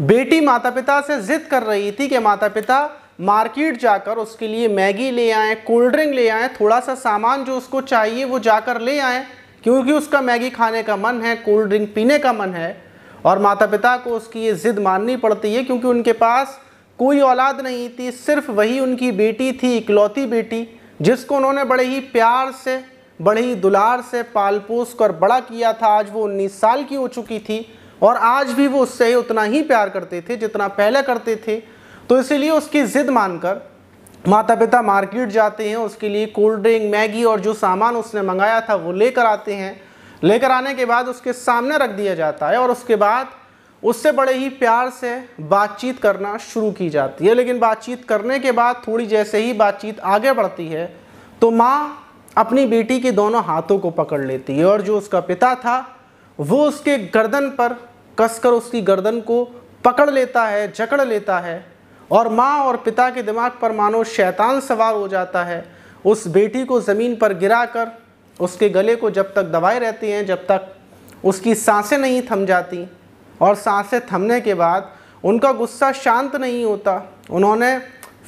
बेटी माता पिता से जिद कर रही थी कि माता पिता मार्केट जाकर उसके लिए मैगी ले आए कोल्ड ड्रिंक ले आए थोड़ा सा सामान जो उसको चाहिए वो जाकर ले आए क्योंकि उसका मैगी खाने का मन है कोल्ड ड्रिंक पीने का मन है और माता पिता को उसकी ये ज़िद माननी पड़ती है क्योंकि उनके पास कोई औलाद नहीं थी सिर्फ वही उनकी बेटी थी इकलौती बेटी जिसको उन्होंने बड़े ही प्यार से बड़े ही दुलार से पाल पोस कर बड़ा किया था आज वो उन्नीस साल की हो चुकी थी और आज भी वो उससे उतना ही प्यार करते थे जितना पहले करते थे तो इसीलिए उसकी ज़िद मानकर माता पिता मार्केट जाते हैं उसके लिए कोल्ड ड्रिंक मैगी और जो सामान उसने मंगाया था वो लेकर आते हैं लेकर आने के बाद उसके सामने रख दिया जाता है और उसके बाद उससे बड़े ही प्यार से बातचीत करना शुरू की जाती है लेकिन बातचीत करने के बाद थोड़ी जैसे ही बातचीत आगे बढ़ती है तो माँ अपनी बेटी के दोनों हाथों को पकड़ लेती है और जो उसका पिता था वो उसके गर्दन पर कसकर उसकी गर्दन को पकड़ लेता है जकड़ लेता है और माँ और पिता के दिमाग पर मानो शैतान सवार हो जाता है उस बेटी को ज़मीन पर गिरा कर उसके गले को जब तक दबाए रहती हैं जब तक उसकी सांसें नहीं थम जाती और सांसें थमने के बाद उनका गुस्सा शांत नहीं होता उन्होंने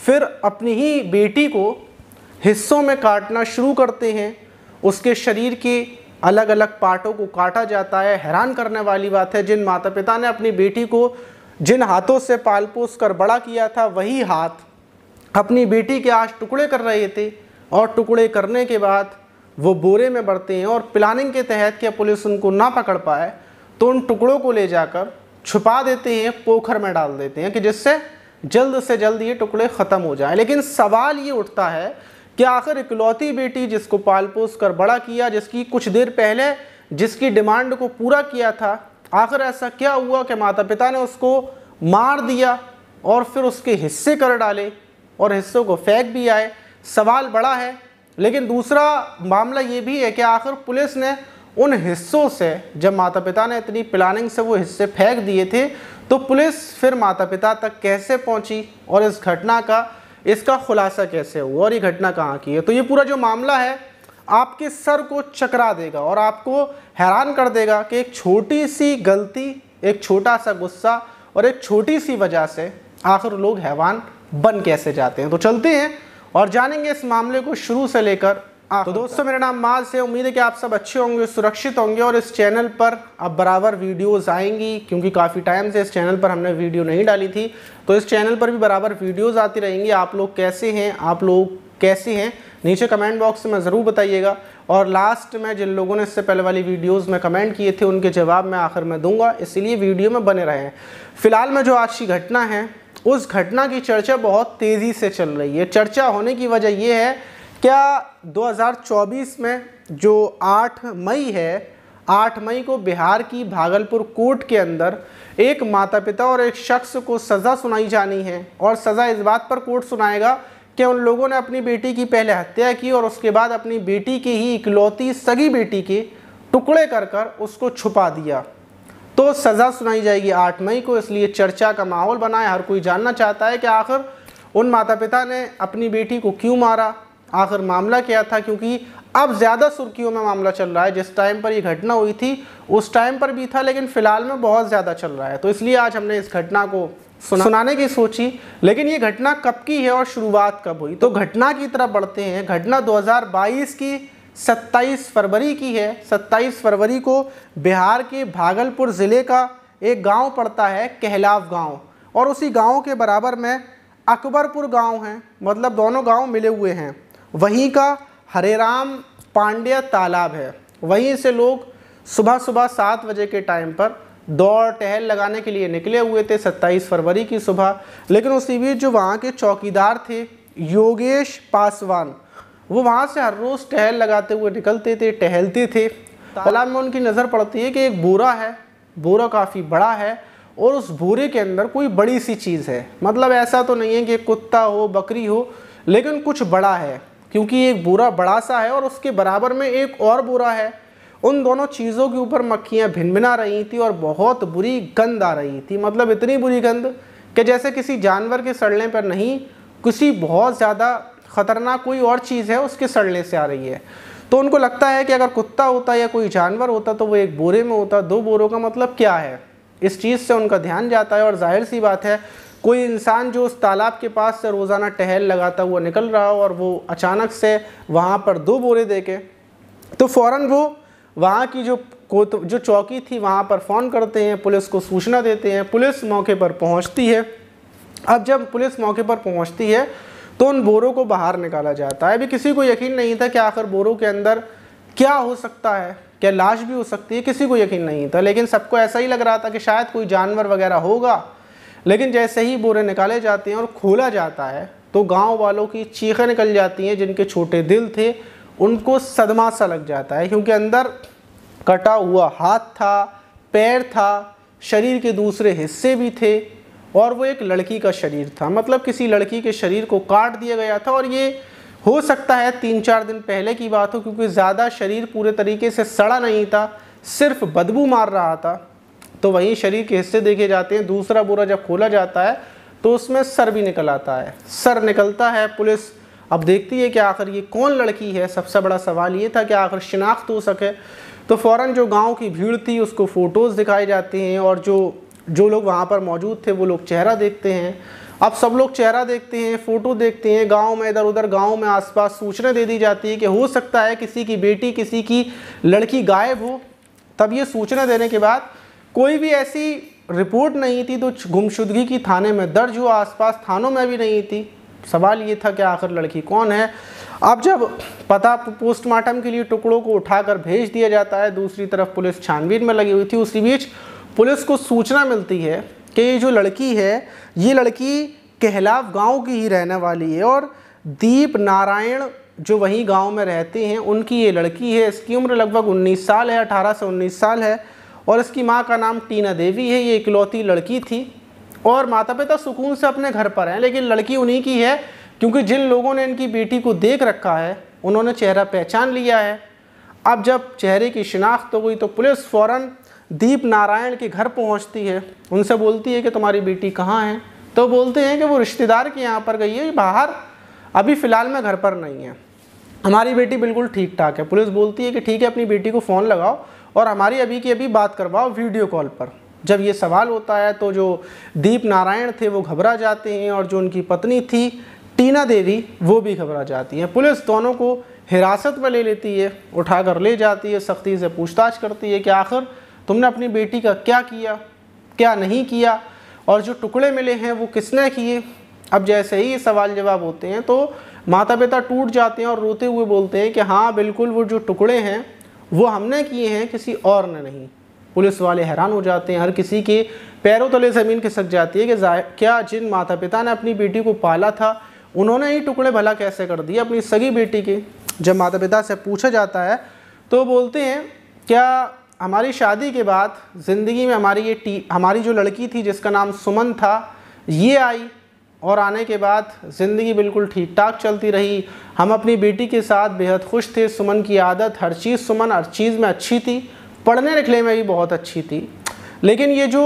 फिर अपनी ही बेटी को हिस्सों में काटना शुरू करते हैं उसके शरीर की अलग अलग पार्टों को काटा जाता है हैरान करने वाली बात है जिन माता पिता ने अपनी बेटी को जिन हाथों से पाल पोस कर बड़ा किया था वही हाथ अपनी बेटी के आज टुकड़े कर रहे थे और टुकड़े करने के बाद वो बोरे में बढ़ते हैं और प्लानिंग के तहत क्या पुलिस उनको ना पकड़ पाए तो उन टुकड़ों को ले जाकर छुपा देते हैं पोखर में डाल देते हैं कि जिससे जल्द से जल्द ये टुकड़े ख़त्म हो जाएं लेकिन सवाल ये उठता है कि आखिर इकलौती बेटी जिसको पाल पोस कर बड़ा किया जिसकी कुछ देर पहले जिसकी डिमांड को पूरा किया था आखिर ऐसा क्या हुआ कि माता पिता ने उसको मार दिया और फिर उसके हिस्से कर डाले और हिस्सों को फेंक भी आए सवाल बड़ा है लेकिन दूसरा मामला ये भी है कि आखिर पुलिस ने उन हिस्सों से जब माता पिता ने इतनी प्लानिंग से वो हिस्से फेंक दिए थे तो पुलिस फिर माता पिता तक कैसे पहुंची और इस घटना का इसका खुलासा कैसे हुआ और ये घटना कहाँ की है तो ये पूरा जो मामला है आपके सर को चकरा देगा और आपको हैरान कर देगा कि एक छोटी सी गलती एक छोटा सा गुस्सा और एक छोटी सी वजह से आखिर लोग हैवान बन कैसे जाते हैं तो चलते हैं और जानेंगे इस मामले को शुरू से लेकर तो दोस्तों मेरा नाम माल से उम्मीद है कि आप सब अच्छे होंगे सुरक्षित होंगे और इस चैनल पर अब बराबर वीडियोस आएंगी क्योंकि काफ़ी टाइम से इस चैनल पर हमने वीडियो नहीं डाली थी तो इस चैनल पर भी बराबर वीडियोस आती रहेंगी आप लोग कैसे हैं आप लोग कैसे हैं नीचे कमेंट बॉक्स में ज़रूर बताइएगा और लास्ट में जिन लोगों ने इससे पहले वाली वीडियोज़ में कमेंट किए थे उनके जवाब मैं आखिर में दूंगा इसलिए वीडियो में बने रहें फिलहाल में जो आज की घटना है उस घटना की चर्चा बहुत तेज़ी से चल रही है चर्चा होने की वजह यह है क्या 2024 में जो 8 मई है 8 मई को बिहार की भागलपुर कोर्ट के अंदर एक माता पिता और एक शख्स को सज़ा सुनाई जानी है और सज़ा इस बात पर कोर्ट सुनाएगा कि उन लोगों ने अपनी बेटी की पहले हत्या की और उसके बाद अपनी बेटी की ही इकलौती सगी बेटी के टुकड़े कर कर उसको छुपा दिया तो सज़ा सुनाई जाएगी 8 मई को इसलिए चर्चा का माहौल बना है हर कोई जानना चाहता है कि आखिर उन माता पिता ने अपनी बेटी को क्यों मारा आखिर मामला क्या था क्योंकि अब ज़्यादा सुर्खियों में मामला चल रहा है जिस टाइम पर यह घटना हुई थी उस टाइम पर भी था लेकिन फ़िलहाल में बहुत ज़्यादा चल रहा है तो इसलिए आज हमने इस घटना को सुना, सुनाने की सोची लेकिन ये घटना कब की है और शुरुआत कब हुई तो घटना की तरफ बढ़ते हैं घटना 2022 की 27 फरवरी की है 27 फरवरी को बिहार के भागलपुर ज़िले का एक गांव पड़ता है कहलाव गांव और उसी गांव के बराबर में अकबरपुर गांव है मतलब दोनों गांव मिले हुए हैं वहीं का हरेराम पांड्या तालाब है वहीं से लोग सुबह सुबह सात बजे के टाइम पर दौड़ टहल लगाने के लिए निकले हुए थे 27 फरवरी की सुबह लेकिन उसी बीच जो वहाँ के चौकीदार थे योगेश पासवान वो वहाँ से हर रोज़ टहल लगाते हुए निकलते थे टहलते थे तालाब में उनकी नज़र पड़ती है कि एक बोरा है बोरा काफ़ी बड़ा है और उस बोरे के अंदर कोई बड़ी सी चीज़ है मतलब ऐसा तो नहीं है कि कुत्ता हो बकरी हो लेकिन कुछ बड़ा है क्योंकि एक बुरा बड़ा सा है और उसके बराबर में एक और बुरा है उन दोनों चीज़ों के ऊपर मक्खियाँ भिनभिना रही थी और बहुत बुरी गंद आ रही थी मतलब इतनी बुरी गंद कि जैसे किसी जानवर के सड़ने पर नहीं किसी बहुत ज़्यादा ख़तरनाक कोई और चीज़ है उसके सड़ने से आ रही है तो उनको लगता है कि अगर कुत्ता होता या कोई जानवर होता तो वो एक बोरे में होता दो बोरों का मतलब क्या है इस चीज़ से उनका ध्यान जाता है और जाहिर सी बात है कोई इंसान जो उस तालाब के पास से रोज़ाना टहल लगाता हुआ निकल रहा हो और वो अचानक से वहाँ पर दो बोरे देखे तो फ़ौर वो वहाँ की जो को तो जो चौकी थी वहाँ पर फ़ोन करते हैं पुलिस को सूचना देते हैं पुलिस मौके पर पहुँचती है अब जब पुलिस मौके पर पहुँचती है तो उन बोरों को बाहर निकाला जाता है अभी किसी को यकीन नहीं था कि आखिर बोरों के अंदर क्या हो सकता है क्या लाश भी हो सकती है किसी को यकीन नहीं था लेकिन सबको ऐसा ही लग रहा था कि शायद कोई जानवर वगैरह होगा लेकिन जैसे ही बोरे निकाले जाते हैं और खोला जाता है तो गांव वालों की चीखें निकल जाती हैं जिनके छोटे दिल थे उनको सदमा सा लग जाता है क्योंकि अंदर कटा हुआ हाथ था पैर था शरीर के दूसरे हिस्से भी थे और वो एक लड़की का शरीर था मतलब किसी लड़की के शरीर को काट दिया गया था और ये हो सकता है तीन चार दिन पहले की बात हो क्योंकि ज़्यादा शरीर पूरे तरीके से सड़ा नहीं था सिर्फ बदबू मार रहा था तो वहीं शरीर के हिस्से देखे जाते हैं दूसरा बोरा जब खोला जाता है तो उसमें सर भी निकल आता है सर निकलता है पुलिस अब देखती है कि आखिर ये कौन लड़की है सबसे बड़ा सवाल ये था कि आखिर शिनाख्त हो सके तो फ़ौर जो गाँव की भीड़ थी उसको फ़ोटोज़ दिखाए जाते हैं और जो जो लोग वहाँ पर मौजूद थे वो लोग चेहरा देखते हैं अब सब लोग चेहरा देखते हैं फ़ोटो देखते हैं गांव में इधर उधर गांव में आसपास सूचना दे दी जाती है कि हो सकता है किसी की बेटी किसी की लड़की गायब हो तब ये सूचना देने के बाद कोई भी ऐसी रिपोर्ट नहीं थी तो गुमशुदगी की थाने में दर्ज हुआ आसपास थानों में भी नहीं थी सवाल ये था कि आखिर लड़की कौन है अब जब पता पोस्टमार्टम के लिए टुकड़ों को उठाकर भेज दिया जाता है दूसरी तरफ पुलिस छानबीन में लगी हुई थी उसी बीच पुलिस को सूचना मिलती है कि ये जो लड़की है ये लड़की कहलाव गांव की ही रहने वाली है और दीप नारायण जो वहीं गांव में रहते हैं उनकी ये लड़की है इसकी उम्र लगभग 19 साल है 18 से 19 साल है और इसकी माँ का नाम टीना देवी है ये इकलौती लड़की थी और माता पिता सुकून से अपने घर पर हैं लेकिन लड़की उन्हीं की है क्योंकि जिन लोगों ने इनकी बेटी को देख रखा है उन्होंने चेहरा पहचान लिया है अब जब चेहरे की शिनाख्त हो गई तो पुलिस फ़ौरन दीप नारायण के घर पहुंचती है उनसे बोलती है कि तुम्हारी बेटी कहाँ है तो बोलते हैं कि वो रिश्तेदार के यहाँ पर गई है बाहर अभी फ़िलहाल मैं घर पर नहीं है हमारी बेटी बिल्कुल ठीक ठाक है पुलिस बोलती है कि ठीक है अपनी बेटी को फ़ोन लगाओ और हमारी अभी की अभी बात करवाओ वीडियो कॉल पर जब ये सवाल होता है तो जो दीप नारायण थे वो घबरा जाते हैं और जो उनकी पत्नी थी टीना देवी वो भी घबरा जाती हैं पुलिस दोनों को हिरासत में ले लेती है उठा कर ले जाती है सख्ती से पूछताछ करती है कि आखिर तुमने अपनी बेटी का क्या किया क्या नहीं किया और जो टुकड़े मिले हैं वो किसने किए अब जैसे ही ये सवाल जवाब होते हैं तो माता पिता टूट जाते हैं और रोते हुए बोलते हैं कि हाँ बिल्कुल वो जो टुकड़े हैं वो हमने किए हैं किसी और ने नहीं पुलिस वाले हैरान हो जाते हैं हर किसी के पैरों तले ज़मीन खिसक जाती है कि क्या जिन माता पिता ने अपनी बेटी को पाला था उन्होंने ही टुकड़े भला कैसे कर दिए अपनी सगी बेटी के जब माता पिता से पूछा जाता है तो बोलते हैं क्या हमारी शादी के बाद ज़िंदगी में हमारी ये टी हमारी जो लड़की थी जिसका नाम सुमन था ये आई और आने के बाद ज़िंदगी बिल्कुल ठीक ठाक चलती रही हम अपनी बेटी के साथ बेहद खुश थे सुमन की आदत हर चीज़ सुमन हर चीज़ में अच्छी थी पढ़ने लिखने में भी बहुत अच्छी थी लेकिन ये जो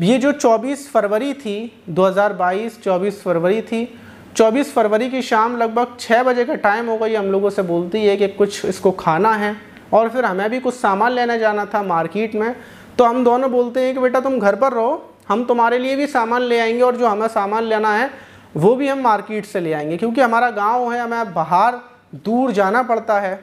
ये जो 24 फरवरी थी 2022 24 फरवरी थी 24 फरवरी की शाम लगभग 6 बजे का टाइम होगा ये हम लोगों से बोलती है कि कुछ इसको खाना है और फिर हमें भी कुछ सामान लेने जाना था मार्केट में तो हम दोनों बोलते हैं कि बेटा तुम घर पर रहो हम तुम्हारे लिए भी सामान ले आएंगे और जो हमें सामान लेना है वो भी हम मार्केट से ले आएंगे क्योंकि हमारा गांव है हमें बाहर दूर जाना पड़ता है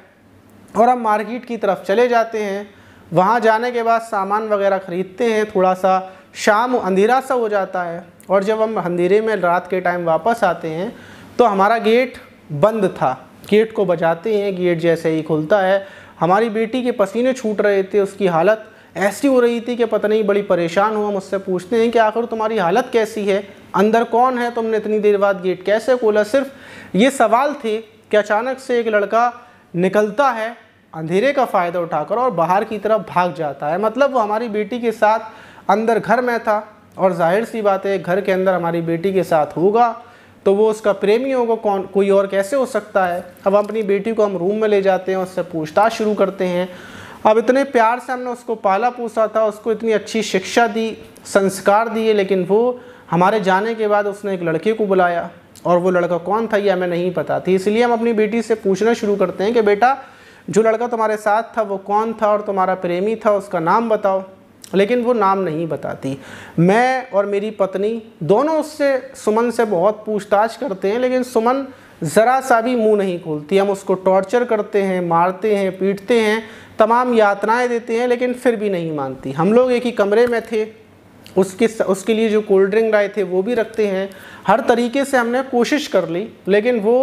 और हम मार्केट की तरफ चले जाते हैं वहाँ जाने के बाद सामान वगैरह ख़रीदते हैं थोड़ा सा शाम अंधेरा सा हो जाता है और जब हम अंधेरे में रात के टाइम वापस आते हैं तो हमारा गेट बंद था गेट को बजाते हैं गेट जैसे ही खुलता है हमारी बेटी के पसीने छूट रहे थे उसकी हालत ऐसी हो रही थी कि पता नहीं बड़ी परेशान हुआ मुझसे पूछते हैं कि आखिर तुम्हारी हालत कैसी है अंदर कौन है तुमने इतनी देर बाद गेट कैसे खोला सिर्फ ये सवाल थे कि अचानक से एक लड़का निकलता है अंधेरे का फ़ायदा उठाकर और बाहर की तरफ भाग जाता है मतलब वो हमारी बेटी के साथ अंदर घर में था और जाहिर सी बात है घर के अंदर हमारी बेटी के साथ होगा तो वो उसका प्रेमी होगा कौन कोई और कैसे हो सकता है अब अपनी बेटी को हम रूम में ले जाते हैं उससे पूछताछ शुरू करते हैं अब इतने प्यार से हमने उसको पाला पोसा था उसको इतनी अच्छी शिक्षा दी संस्कार दिए लेकिन वो हमारे जाने के बाद उसने एक लड़के को बुलाया और वो लड़का कौन था ये हमें नहीं पता थी इसलिए हम अपनी बेटी से पूछना शुरू करते हैं कि बेटा जो लड़का तुम्हारे साथ था वो कौन था और तुम्हारा प्रेमी था उसका नाम बताओ लेकिन वो नाम नहीं बताती मैं और मेरी पत्नी दोनों उससे सुमन से बहुत पूछताछ करते हैं लेकिन सुमन ज़रा सा भी मुंह नहीं खोलती हम उसको टॉर्चर करते हैं मारते हैं पीटते हैं तमाम यातनाएं देते हैं लेकिन फिर भी नहीं मानती हम लोग एक ही कमरे में थे उसके उसके लिए जो कोल्ड ड्रिंक लाए थे वो भी रखते हैं हर तरीके से हमने कोशिश कर ली लेकिन वो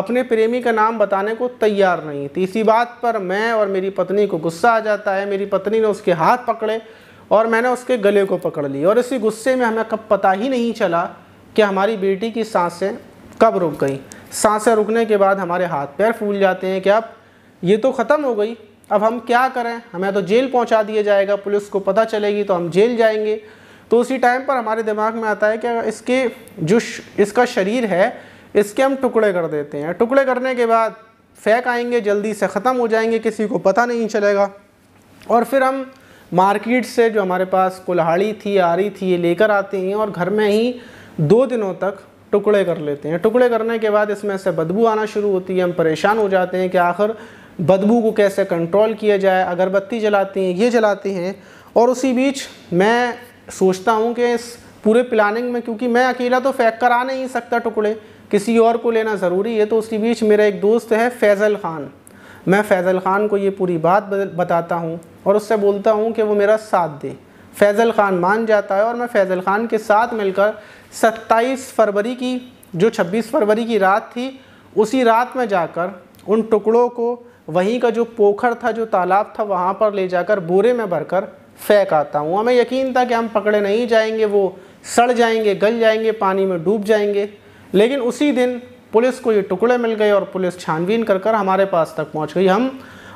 अपने प्रेमी का नाम बताने को तैयार नहीं थी इसी बात पर मैं और मेरी पत्नी को गुस्सा आ जाता है मेरी पत्नी ने उसके हाथ पकड़े और मैंने उसके गले को पकड़ ली और इसी गुस्से में हमें कब पता ही नहीं चला कि हमारी बेटी की सांसें कब रुक गई सांसें रुकने के बाद हमारे हाथ पैर फूल जाते हैं कि अब ये तो ख़त्म हो गई अब हम क्या करें हमें तो जेल पहुंचा दिया जाएगा पुलिस को पता चलेगी तो हम जेल जाएंगे तो उसी टाइम पर हमारे दिमाग में आता है कि इसके जो इसका शरीर है इसके हम टुकड़े कर देते हैं टुकड़े करने के बाद फेंक आएंगे जल्दी से ख़त्म हो जाएंगे किसी को पता नहीं चलेगा और फिर हम मार्केट से जो हमारे पास कुल्हाड़ी थी आरी थी ये लेकर आते हैं और घर में ही दो दिनों तक टुकड़े कर लेते हैं टुकड़े करने के बाद इसमें से बदबू आना शुरू होती है हम परेशान हो जाते हैं कि आखिर बदबू को कैसे कंट्रोल किया जाए अगरबत्ती जलाते हैं ये जलाते हैं और उसी बीच मैं सोचता हूँ कि इस पूरे प्लानिंग में क्योंकि मैं अकेला तो फेंक कर आ नहीं सकता टुकड़े किसी और को लेना ज़रूरी है तो उसी बीच मेरा एक दोस्त है फैज़ल ख़ान मैं फैज़ल ख़ान को ये पूरी बात बताता हूँ और उससे बोलता हूँ कि वो मेरा साथ दे फैज़ल ख़ान मान जाता है और मैं फैज़ल ख़ान के साथ मिलकर 27 फरवरी की जो 26 फरवरी की रात थी उसी रात में जाकर उन टुकड़ों को वहीं का जो पोखर था जो तालाब था वहाँ पर ले जाकर बोरे में भरकर फेंक आता हूँ हमें यकीन था कि हम पकड़े नहीं जाएंगे वो सड़ जाएंगे गल जाएंगे पानी में डूब जाएंगे लेकिन उसी दिन पुलिस को ये टुकड़े मिल गए और पुलिस छानबीन कर कर हमारे पास तक पहुँच गई हम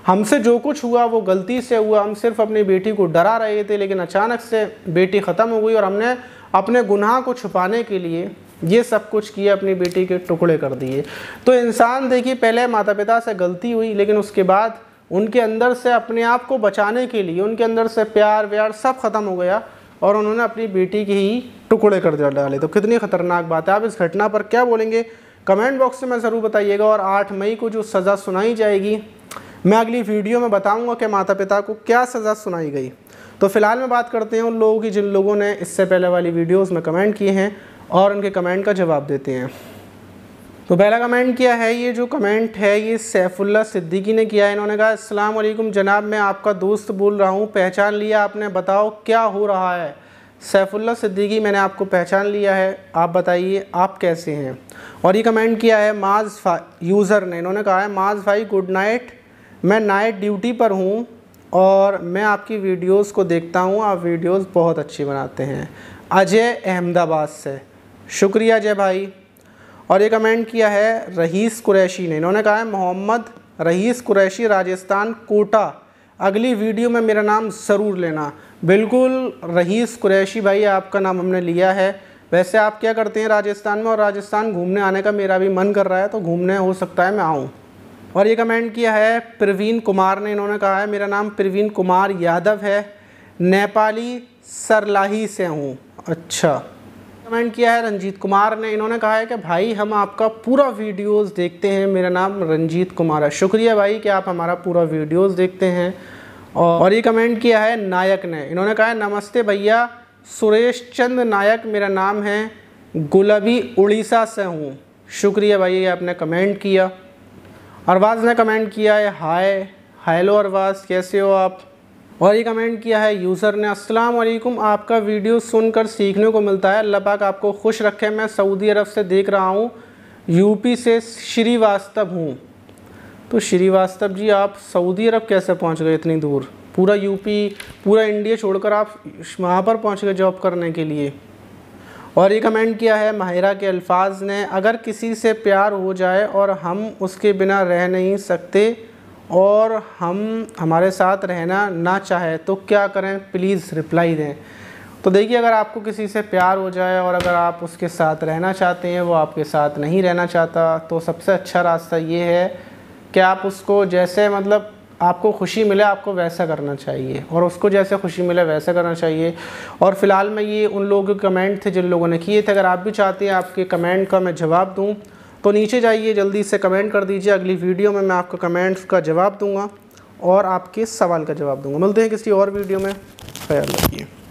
हमसे जो कुछ हुआ वो गलती से हुआ हम सिर्फ अपनी बेटी को डरा रहे थे लेकिन अचानक से बेटी ख़त्म हो गई और हमने अपने गुनाह को छुपाने के लिए ये सब कुछ किया अपनी बेटी के टुकड़े कर दिए तो इंसान देखिए पहले माता पिता से गलती हुई लेकिन उसके बाद उनके अंदर से अपने आप को बचाने के लिए उनके अंदर से प्यार व्यार सब ख़त्म हो गया और उन्होंने अपनी बेटी के ही टुकड़े कर डाले तो कितनी ख़तरनाक बात है आप इस घटना पर क्या बोलेंगे कमेंट बॉक्स में ज़रूर बताइएगा और 8 मई को जो सज़ा सुनाई जाएगी मैं अगली वीडियो में बताऊंगा कि माता पिता को क्या सज़ा सुनाई गई तो फिलहाल में बात करते हैं उन लोगों की जिन लोगों ने इससे पहले वाली वीडियोस में कमेंट किए हैं और उनके कमेंट का जवाब देते हैं तो पहला कमेंट किया है ये जो कमेंट है ये सैफुल्ला सिद्दीकी ने किया है इन्होंने कहा अस्सलाम वालेकुम जनाब मैं आपका दोस्त बोल रहा हूँ पहचान लिया आपने बताओ क्या हो रहा है सैफुल्ला सिद्दीकी मैंने आपको पहचान लिया है आप बताइए आप कैसे हैं और ये कमेंट किया है माज यूज़र ने इन्होंने कहा है माज भाई गुड नाइट मैं नाइट ड्यूटी पर हूँ और मैं आपकी वीडियोज़ को देखता हूँ आप वीडियोज़ बहुत अच्छी बनाते हैं अजय अहमदाबाद से शुक्रिया जय भाई और ये कमेंट किया है रहीस कुरैशी ने इन्होंने कहा है मोहम्मद रहीस कुरैशी राजस्थान कोटा अगली वीडियो में मेरा नाम ज़रूर लेना बिल्कुल रहीस कुरैशी भाई आपका नाम हमने लिया है वैसे आप क्या करते हैं राजस्थान में और राजस्थान घूमने आने का मेरा भी मन कर रहा है तो घूमने हो सकता है मैं आऊँ और ये कमेंट किया है प्रवीण कुमार ने इन्होंने कहा है मेरा नाम प्रवीण कुमार यादव है नेपाली सरलाही से हूँ अच्छा कमेंट किया है रंजीत कुमार ने इन्होंने कहा है कि भाई हम आपका पूरा वीडियोस देखते हैं मेरा नाम रंजीत कुमार है शुक्रिया भाई कि आप हमारा पूरा वीडियोस देखते हैं और ये कमेंट किया है नायक ने इन्होंने कहा है नमस्ते भैया सुरेश चंद नायक मेरा नाम है गुलाबी उड़ीसा से हूँ शुक्रिया भाई ये आपने कमेंट किया अरवाज़ ने कमेंट किया है हाय हेलो अरवाज़ कैसे हो आप और ये कमेंट किया है यूज़र ने अस्सलाम वालेकुम आपका वीडियो सुनकर सीखने को मिलता है अल्लाह पाक आपको खुश रखे मैं सऊदी अरब से देख रहा हूँ यूपी से श्रीवास्तव हूँ तो श्रीवास्तव जी आप सऊदी अरब कैसे पहुँच गए इतनी दूर पूरा यूपी पूरा इंडिया छोड़कर आप वहाँ पर पहुँच गए जॉब करने के लिए और ये कमेंट किया है माहिरा के अल्फाज ने अगर किसी से प्यार हो जाए और हम उसके बिना रह नहीं सकते और हम हमारे साथ रहना ना चाहे तो क्या करें प्लीज़ रिप्लाई दें तो देखिए अगर आपको किसी से प्यार हो जाए और अगर आप उसके साथ रहना चाहते हैं वो आपके साथ नहीं रहना चाहता तो सबसे अच्छा रास्ता ये है कि आप उसको जैसे मतलब आपको खुशी मिले आपको वैसा करना चाहिए और उसको जैसे खुशी मिले वैसा करना चाहिए और फ़िलहाल मैं ये उन लोगों के कमेंट थे जिन लोगों ने किए थे अगर आप भी चाहते हैं आपके कमेंट का मैं जवाब दूँ तो नीचे जाइए जल्दी से कमेंट कर दीजिए अगली वीडियो में मैं आपको कमेंट्स का जवाब दूंगा और आपके सवाल का जवाब दूंगा मिलते हैं किसी और वीडियो में ख्याल रखिए